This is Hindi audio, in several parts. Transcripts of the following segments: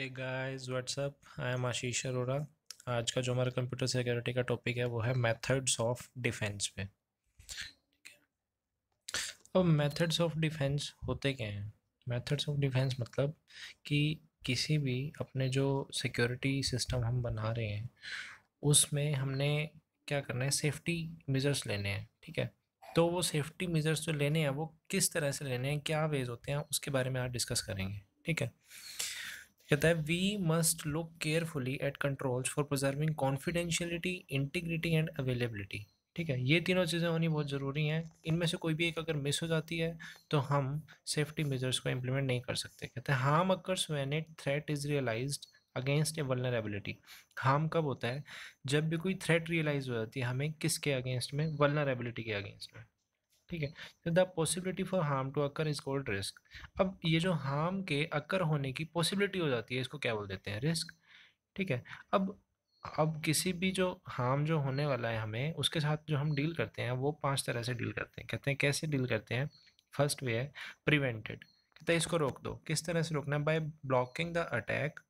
Hey guys what's up I am Ashish Arora आज का जो हमारा कंप्यूटर सिक्योरिटी का टॉपिक है वो है मेथड्स ऑफ डिफेंस पे अब मेथड्स ऑफ डिफेंस होते क्या हैं मेथड्स ऑफ डिफेंस मतलब कि किसी भी अपने जो सिक्योरिटी सिस्टम हम बना रहे हैं उसमें हमने क्या करना है सेफ्टी मेजर्स लेने हैं ठीक है तो वो सेफ्टी मेजर्स जो लेने हैं वो किस तरह से लेने हैं क्या वेज होते हैं उसके बारे में आज डिस्कस करेंगे ठीक है कहता है we must look carefully at controls for preserving confidentiality integrity and availability ठीक है ये तीनों चीज़ें होनी बहुत ज़रूरी हैं इनमें से कोई भी एक अगर मिस हो जाती है तो हम सेफ्टी मेजर्स को इम्प्लीमेंट नहीं कर सकते कहते हैं harm occurs when it threat is realise against a vulnerability harm कब होता है जब भी कोई थ्रेट रियलाइज हो जाती है हमें किसके अगेंस्ट में वलनरेबिलिटी के अगेंस्ट में ठीक है the possibility for harm to occur is called risk अब ये जो हार्म के अक्कर होने की पॉसिबिलिटी हो जाती है इसको क्या बोल देते हैं रिस्क ठीक है अब अब किसी भी जो हार्म जो होने वाला है हमें उसके साथ जो हम डील करते हैं वो पांच तरह से डील करते हैं कहते हैं कैसे डील करते हैं फर्स्ट वे है प्रिवेंटेड कहते हैं इसको रोक दो किस तरह से रोकना है बाय ब्लॉकिंग द अटैक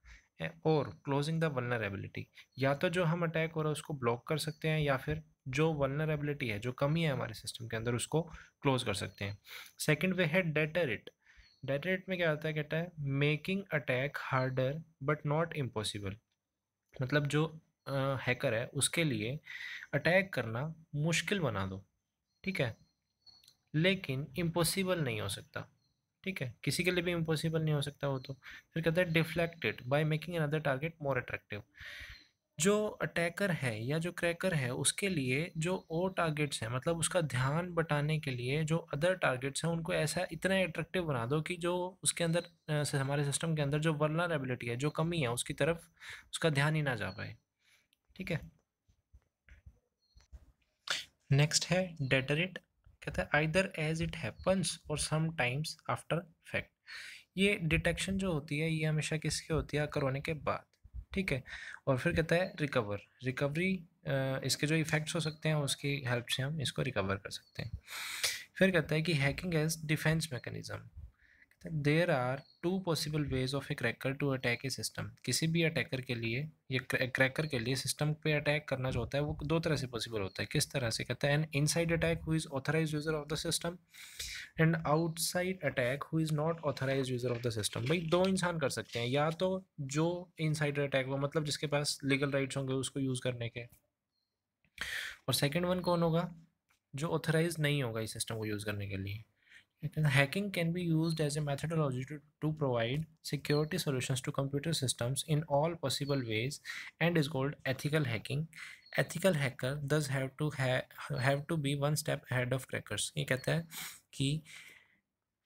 और क्लोजिंग द वलनरेबिलिटी या तो जो हम अटैक हो रहा है उसको ब्लॉक कर सकते हैं या फिर जो वनरेबिलिटी है जो कमी है हमारे सिस्टम के अंदर उसको क्लोज कर सकते हैं सेकेंड वे है डेटरेट डेटरेट में क्या होता है कहता है making attack harder but not impossible मतलब जो हैकर है उसके लिए अटैक करना मुश्किल बना दो ठीक है लेकिन इम्पॉसिबल नहीं हो सकता ठीक है किसी के लिए भी इम्पॉसिबल नहीं हो सकता वो तो फिर कहता है deflected by making another target more attractive जो अटैकर है या जो क्रैकर है उसके लिए जो और टारगेट्स हैं मतलब उसका ध्यान बटाने के लिए जो अदर टारगेट्स हैं उनको ऐसा इतना एट्रैक्टिव बना दो कि जो उसके अंदर हमारे सिस्टम के अंदर जो वर्नरेबिलिटी है जो कमी है उसकी तरफ उसका ध्यान ही ना जा पाए ठीक है नेक्स्ट है डेटरिट कहता है आइदर एज इट हैपन्स और समटाइम्स आफ्टर फैक्ट ये डिटेक्शन जो होती है ये हमेशा किसके होती है करोने के बाद ठीक है और फिर कहता है रिकवर रिकवरी इसके जो इफ़ेक्ट्स हो सकते हैं उसकी हेल्प से हम इसको रिकवर कर सकते हैं फिर कहता है कि hacking as defence mechanism there are two possible ways of a cracker to attack a system किसी भी अटैकर के लिए या क्रैकर के लिए सिस्टम पे अटैक करना जो होता है वो दो तरह से पॉसिबल होता है किस तरह से कहता है an inside attack who is authorise user of the system and outside attack who is not authorise user of the system भाई दो इंसान कर सकते हैं या तो जो इनसाइड अटैक हो मतलब जिसके पास लीगल राइट्स होंगे उसको यूज़ करने के और सेकेंड वन कौन होगा जो ऑथराइज नहीं होगा इस सिस्टम को यूज़ करने के लिए Hacking can be used as a methodology to, to provide security solutions to computer systems in all possible ways and is called ethical hacking. Ethical hacker does have to ha have to be one step ahead of crackers. ये कहता है कि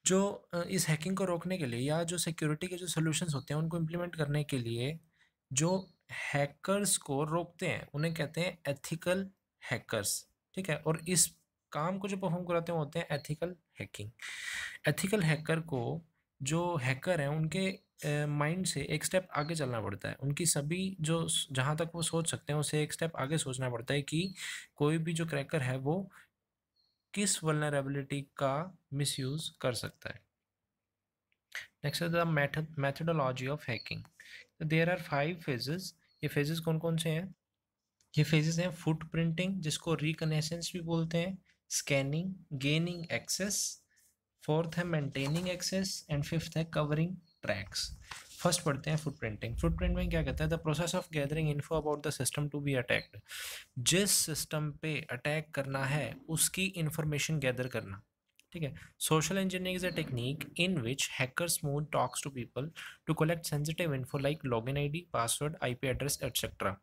जो इस हैकिंग को रोकने के लिए या जो सिक्योरिटी के जो सॉल्यूशंस होते हैं उनको इम्प्लीमेंट करने के लिए जो हैकर्स को रोकते हैं उन्हें कहते हैं एथिकल हैकर्स ठीक है और इस काम को जो परफॉर्म कराते हैं होते हैं एथिकल हैकिंग एथिकल हैकर को जो हैकर हैं उनके माइंड से एक स्टेप आगे चलना पड़ता है उनकी सभी जो जहाँ तक वो सोच सकते हैं उसे एक स्टेप आगे सोचना पड़ता है कि कोई भी जो क्रैकर है वो किस वलनरेबिलिटी का मिसयूज़ कर सकता है next the method methodology of hacking there are five phases ये फेजेस कौन कौन से हैं ये फेजेस हैं फुट प्रिंटिंग जिसको रिकनेसेंस भी बोलते हैं स्कैनिंग गेनिंग एक्सेस फोर्थ है मेंटेनिंग एक्सेस एंड फिफ्थ है कवरिंग ट्रैक्स फर्स्ट पढ़ते हैं फुट प्रिंटिंग फुट प्रिंट में क्या कहता है the process of gathering info about the system to be attacked जिस सिस्टम पे अटैक करना है उसकी इन्फॉर्मेशन गैदर करना ठीक है social engineering is a technique in which hackers smooth talks to people to collect sensitive info like login ID password IP address etcetera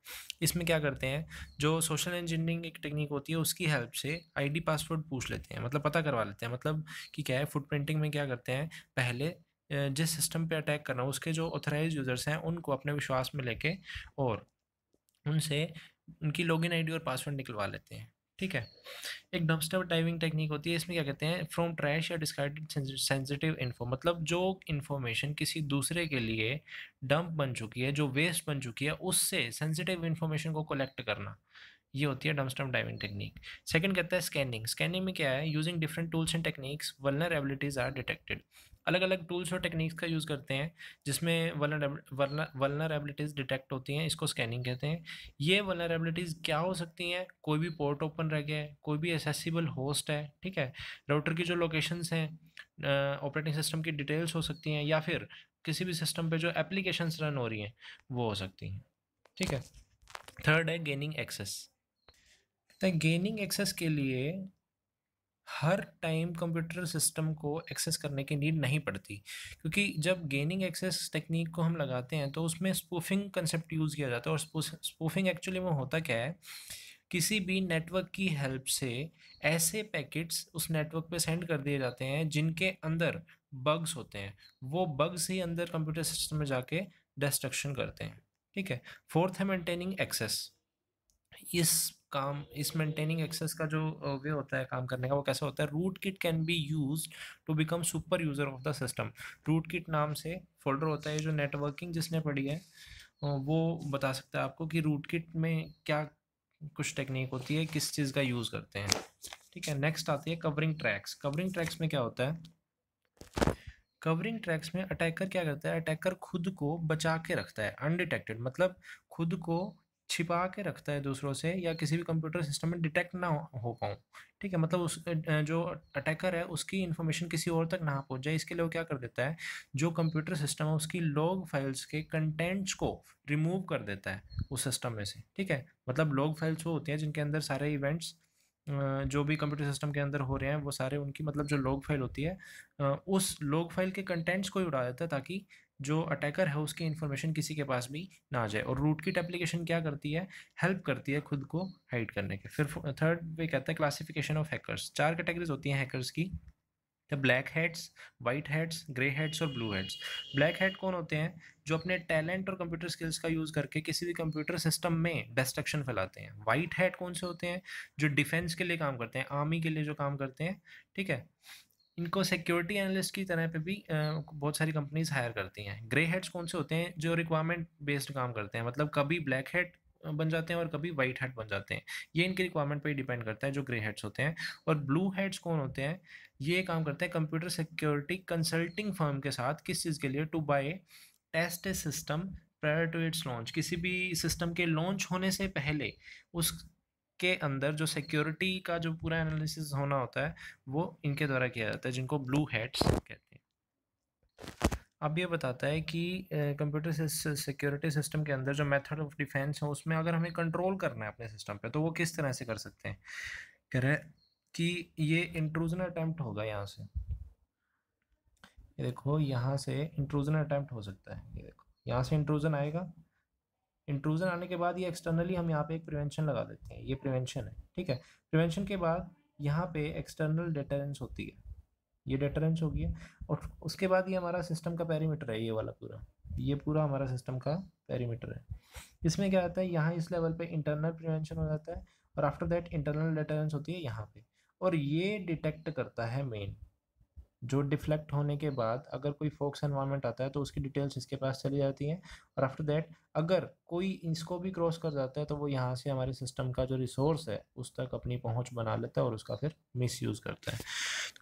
इसमें क्या करते हैं जो सोशल इंजीनियरिंग एक टेक्निक होती है उसकी हेल्प से आई पासवर्ड पूछ लेते हैं मतलब पता करवा लेते हैं मतलब कि क्या है फुटप्रिंटिंग में क्या करते हैं पहले जिस सिस्टम पे अटैक करना उसके जो ऑथराइज यूज़र्स हैं उनको अपने विश्वास में लेके और उनसे उनकी लॉगिन आईडी और पासवर्ड निकलवा लेते हैं ठीक है एक डम्पस्टर डाइविंग टेक्निक होती है इसमें क्या कहते हैं फ्रॉम ट्रैश या डिस्कार्डेड सेंसिटिव इन्फो मतलब जो इन्फॉर्मेशन किसी दूसरे के लिए डंप बन चुकी है जो वेस्ट बन चुकी है उससे सेंसिटिव इन्फॉर्मेशन को कलेक्ट करना ये होती है डम्पस्टर डाइविंग टेक्निक सेकंड कहता है स्कैनिंग स्कैनिंग में क्या है using different tools and techniques vulnerabilities are detected अलग अलग टूल्स और टेक्निक्स का यूज़ करते हैं जिसमें वलनरेबिलिटीज़ डिटेक्ट होती हैं इसको स्कैनिंग कहते हैं ये वलनरेबिलिटीज़ क्या हो सकती हैं कोई भी पोर्ट ओपन रह गया है कोई भी एसेसिबल होस्ट है ठीक है राउटर की जो लोकेशंस हैं ऑपरेटिंग सिस्टम की डिटेल्स हो सकती हैं या फिर किसी भी सिस्टम पे जो एप्लीकेशंस रन हो रही हैं वो हो सकती हैं ठीक है थर्ड है गेनिंग एक्सेस तो गेनिंग एक्सेस के लिए हर टाइम कंप्यूटर सिस्टम को एक्सेस करने की नीड नहीं पड़ती क्योंकि जब गेनिंग एक्सेस टेक्निक को हम लगाते हैं तो उसमें स्पूफिंग कंसेप्ट यूज़ किया जाता है और स्पूफिंग एक्चुअली में होता क्या है किसी भी नेटवर्क की हेल्प से ऐसे पैकेट्स उस नेटवर्क पे सेंड कर दिए जाते हैं जिनके अंदर बग्स होते हैं वो बग्स ही अंदर कंप्यूटर सिस्टम में जाके डिस्ट्रक्शन करते हैं ठीक है फोर्थ है मेंटेनिंग एक्सेस इस काम इस मेंटेनिंग एक्सेस का जो वे होता है काम करने का वो कैसा होता है rootkit can be use to become super user of the system rootkit नाम से फोल्डर होता है जो नेटवर्किंग जिसने पढ़ी है वो बता सकता है आपको कि रूट किट में क्या कुछ टेक्निक होती है किस चीज़ का यूज़ करते हैं ठीक है नेक्स्ट आती है कवरिंग ट्रैक्स कवरिंग ट्रैक्स में क्या होता है कवरिंग ट्रैक्स में अटैकर क्या करता है अटैकर खुद को बचा के रखता है अनडिटेक्टेड मतलब खुद को छिपा के रखता है दूसरों से या किसी भी कंप्यूटर सिस्टम में डिटेक्ट ना हो पाऊँ ठीक है मतलब उस जो अटैकर है उसकी इन्फॉर्मेशन किसी और तक ना पहुँच जाए इसके लिए वो क्या कर देता है जो कंप्यूटर सिस्टम है उसकी लॉग फाइल्स के कंटेंट्स को रिमूव कर देता है उस सिस्टम में से ठीक है मतलब लॉग फाइल्स वो होती हैं जिनके अंदर सारे इवेंट्स जो भी कंप्यूटर सिस्टम के अंदर हो रहे हैं वो सारे उनकी मतलब जो लॉग फाइल होती है उस लॉग फाइल के कंटेंट्स को ही उड़ा देता है ताकि जो अटैकर है उसकी इन्फॉर्मेशन किसी के पास भी ना जाए और रूट किट एप्लीकेशन क्या करती है हेल्प करती है खुद को हाइड करने के फिर थर्ड वे कहते हैं क्लासिफिकेशन ऑफ हैकर्स चार कैटेगरीज होती हैं हैकर्स की the black heads white heads grey heads और ब्लू हेड्स ब्लैक हेड कौन होते हैं जो अपने टैलेंट और कंप्यूटर स्किल्स का यूज़ करके किसी भी कंप्यूटर सिस्टम में डिस्ट्रक्शन फैलाते हैं वाइट हेड कौन से होते हैं जो डिफेंस के लिए काम करते हैं आर्मी के लिए जो काम करते हैं ठीक है इनको सिक्योरिटी एनालिस्ट की तरह पे भी बहुत सारी कंपनीज हायर करती हैं ग्रे हेड्स कौन से होते हैं जो रिक्वायरमेंट बेस्ड काम करते हैं मतलब कभी ब्लैक हेड बन जाते हैं और कभी वाइट हेड बन जाते हैं ये इनके रिक्वायरमेंट पे ही डिपेंड करता है जो ग्रे हेड्स होते हैं और ब्लू हेड्स कौन होते हैं ये काम करते हैं कंप्यूटर सिक्योरिटी कंसल्टिंग फर्म के साथ किस चीज़ के लिए to by test system prior to its launch किसी भी सिस्टम के लॉन्च होने से पहले उस के अंदर जो सिक्योरिटी का जो पूरा एनालिसिस होना होता है वो इनके द्वारा किया जाता है जिनको ब्लू हेड्स कहते हैं अब ये बताता है कि कंप्यूटर सिक्योरिटी सिस्टम के अंदर जो मेथड ऑफ डिफेंस है उसमें अगर हमें कंट्रोल करना है अपने सिस्टम पे तो वो किस तरह से कर सकते हैं कह रहे कि ये इंट्रूजन अटैम्प्ट होगा यहाँ से ये देखो यहाँ से इंट्रूजन अटैम्प्ट हो सकता है ये देखो यहाँ से इंट्रूजन आएगा इंट्रूजन आने के बाद ये एक्सटर्नली हम यहाँ पे एक प्रिवेंशन लगा देते हैं ये प्रिवेंशन है ठीक है प्रिवेंशन के बाद यहाँ पे एक्सटर्नल डेटरेंस होती है ये डेटरेंस होगी और उसके बाद ये हमारा सिस्टम का पैरीमीटर है ये वाला पूरा ये पूरा हमारा सिस्टम का पैरीमीटर है इसमें क्या आता है यहाँ इस लेवल पर इंटरनल प्रिवेंशन हो जाता है और आफ्टर दैट इंटरनल डेटरेंस होती है यहाँ पर और ये डिटेक्ट करता है मेन जो डिफ्लेक्ट होने के बाद अगर कोई फोक्स एनवायरनमेंट आता है तो उसकी डिटेल्स इसके पास चली जाती हैं और आफ्टर दैट अगर कोई इसको भी क्रॉस कर जाता है तो वो यहाँ से हमारे सिस्टम का जो रिसोर्स है उस तक अपनी पहुँच बना लेता है और उसका फिर मिसयूज़ करता है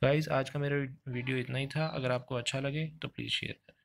गाइज तो आज का मेरा वीडियो इतना ही था अगर आपको अच्छा लगे तो प्लीज़ शेयर करें